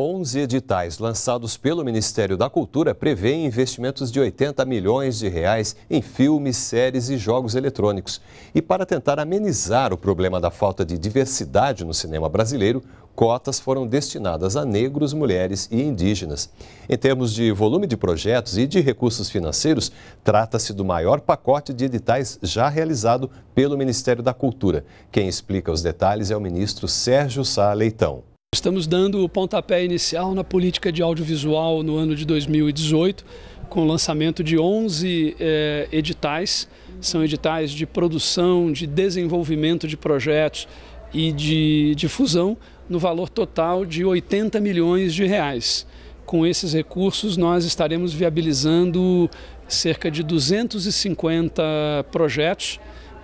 11 editais lançados pelo Ministério da Cultura prevêem investimentos de 80 milhões de reais em filmes, séries e jogos eletrônicos. E para tentar amenizar o problema da falta de diversidade no cinema brasileiro, cotas foram destinadas a negros, mulheres e indígenas. Em termos de volume de projetos e de recursos financeiros, trata-se do maior pacote de editais já realizado pelo Ministério da Cultura. Quem explica os detalhes é o ministro Sérgio Sá Leitão. Estamos dando o pontapé inicial na política de audiovisual no ano de 2018, com o lançamento de 11 eh, editais. São editais de produção, de desenvolvimento de projetos e de difusão, no valor total de 80 milhões de reais. Com esses recursos, nós estaremos viabilizando cerca de 250 projetos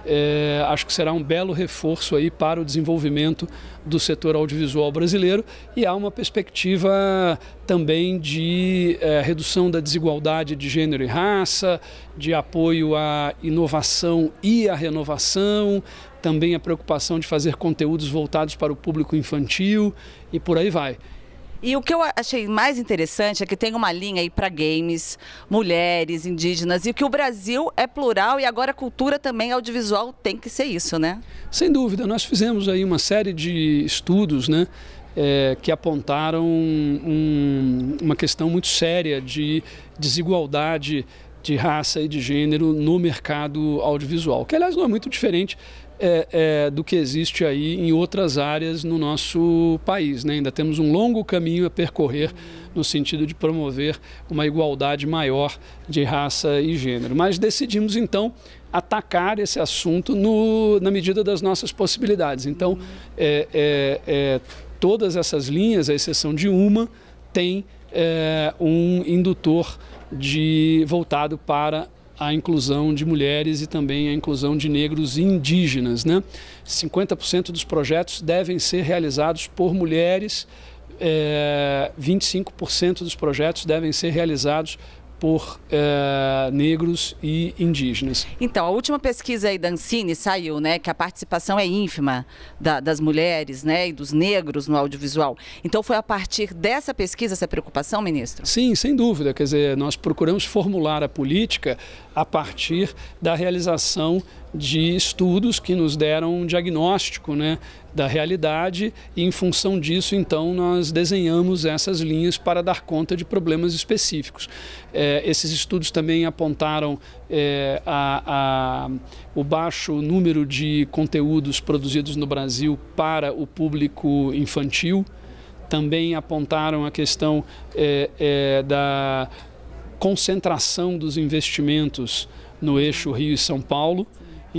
é, acho que será um belo reforço aí para o desenvolvimento do setor audiovisual brasileiro e há uma perspectiva também de é, redução da desigualdade de gênero e raça, de apoio à inovação e à renovação, também a preocupação de fazer conteúdos voltados para o público infantil e por aí vai. E o que eu achei mais interessante é que tem uma linha aí para games, mulheres, indígenas, e que o Brasil é plural e agora a cultura também audiovisual tem que ser isso, né? Sem dúvida, nós fizemos aí uma série de estudos, né? É, que apontaram um, uma questão muito séria de desigualdade de raça e de gênero no mercado audiovisual, que aliás não é muito diferente é, é, do que existe aí em outras áreas no nosso país. Né? Ainda temos um longo caminho a percorrer no sentido de promover uma igualdade maior de raça e gênero. Mas decidimos então atacar esse assunto no, na medida das nossas possibilidades. Então, é, é, é todas essas linhas, à exceção de uma, têm é, um indutor de voltado para a inclusão de mulheres e também a inclusão de negros e indígenas. Né? 50% dos projetos devem ser realizados por mulheres, é, eh, 25% dos projetos devem ser realizados por é, negros e indígenas. Então, a última pesquisa aí da Ancine saiu, né, que a participação é ínfima da, das mulheres, né, e dos negros no audiovisual. Então, foi a partir dessa pesquisa essa preocupação, ministro? Sim, sem dúvida. Quer dizer, nós procuramos formular a política a partir da realização de estudos que nos deram um diagnóstico né, da realidade e em função disso então nós desenhamos essas linhas para dar conta de problemas específicos. É, esses estudos também apontaram é, a, a, o baixo número de conteúdos produzidos no Brasil para o público infantil, também apontaram a questão é, é da concentração dos investimentos no eixo Rio e São Paulo.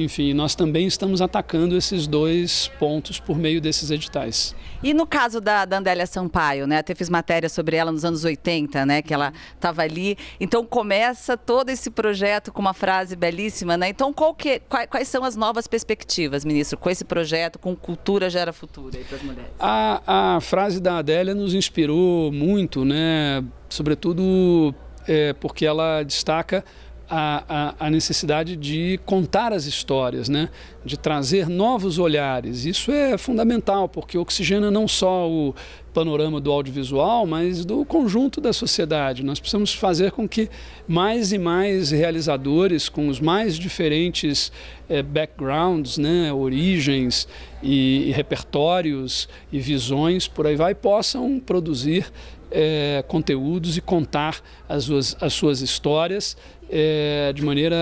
Enfim, nós também estamos atacando esses dois pontos por meio desses editais. E no caso da, da Andélia Sampaio, né? Até fiz matéria sobre ela nos anos 80, né? Que ela estava ali. Então começa todo esse projeto com uma frase belíssima, né? Então que, quais, quais, são as novas perspectivas, ministro, com esse projeto, com Cultura Gera Futuro para as mulheres? A, a frase da Adélia nos inspirou muito, né? Sobretudo é, porque ela destaca a, a, a, necessidade de contar as histórias, né? de trazer novos olhares. Isso é fundamental, porque oxigena não só o panorama do audiovisual, mas do conjunto da sociedade. Nós precisamos fazer com que mais e mais realizadores, com os mais diferentes é, backgrounds, né? origens e, e repertórios e visões por aí vai, possam produzir é, conteúdos e contar as suas, as suas histórias é, de maneira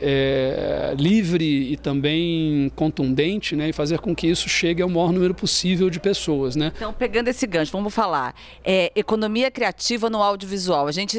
é, livre e também contundente, né, e fazer com que isso chegue ao maior número possível de pessoas, né? Então, pegando esse gancho, vamos falar é, economia criativa no audiovisual. A gente,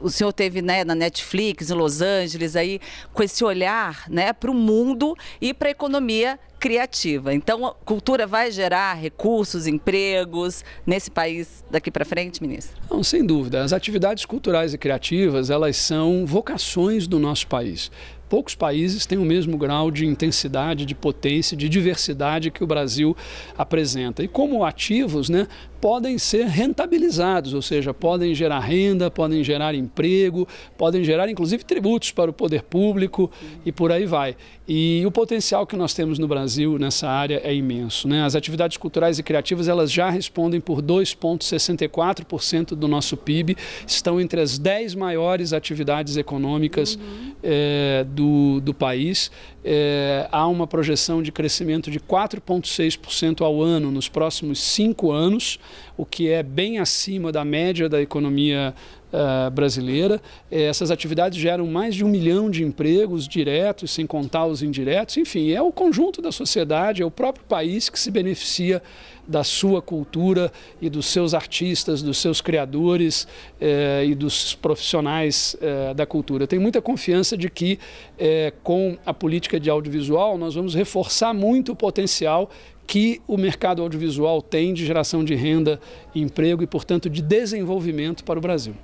o senhor teve né, na Netflix, em Los Angeles, aí com esse olhar, né, para o mundo e para a economia criativa. Então, cultura vai gerar recursos, empregos nesse país daqui para frente, ministro? Não, sem dúvida. As atividades culturais e criativas, elas são vocações do nosso país poucos países têm o mesmo grau de intensidade, de potência, de diversidade que o Brasil apresenta. E como ativos, né, podem ser rentabilizados, ou seja, podem gerar renda, podem gerar emprego, podem gerar inclusive tributos para o poder público e por aí vai. E o potencial que nós temos no Brasil nessa área é imenso. Né? As atividades culturais e criativas elas já respondem por 2,64% do nosso PIB, estão entre as 10 maiores atividades econômicas uhum. é, do do, do país, é, há uma projeção de crescimento de 4,6% ao ano nos próximos cinco anos, o que é bem acima da média da economia uh, brasileira. Eh, essas atividades geram mais de um milhão de empregos diretos, sem contar os indiretos. Enfim, é o conjunto da sociedade, é o próprio país que se beneficia da sua cultura e dos seus artistas, dos seus criadores eh, e dos profissionais eh, da cultura. Tenho muita confiança de que eh, com a política de audiovisual nós vamos reforçar muito o potencial que o mercado audiovisual tem de geração de renda, emprego e, portanto, de desenvolvimento para o Brasil.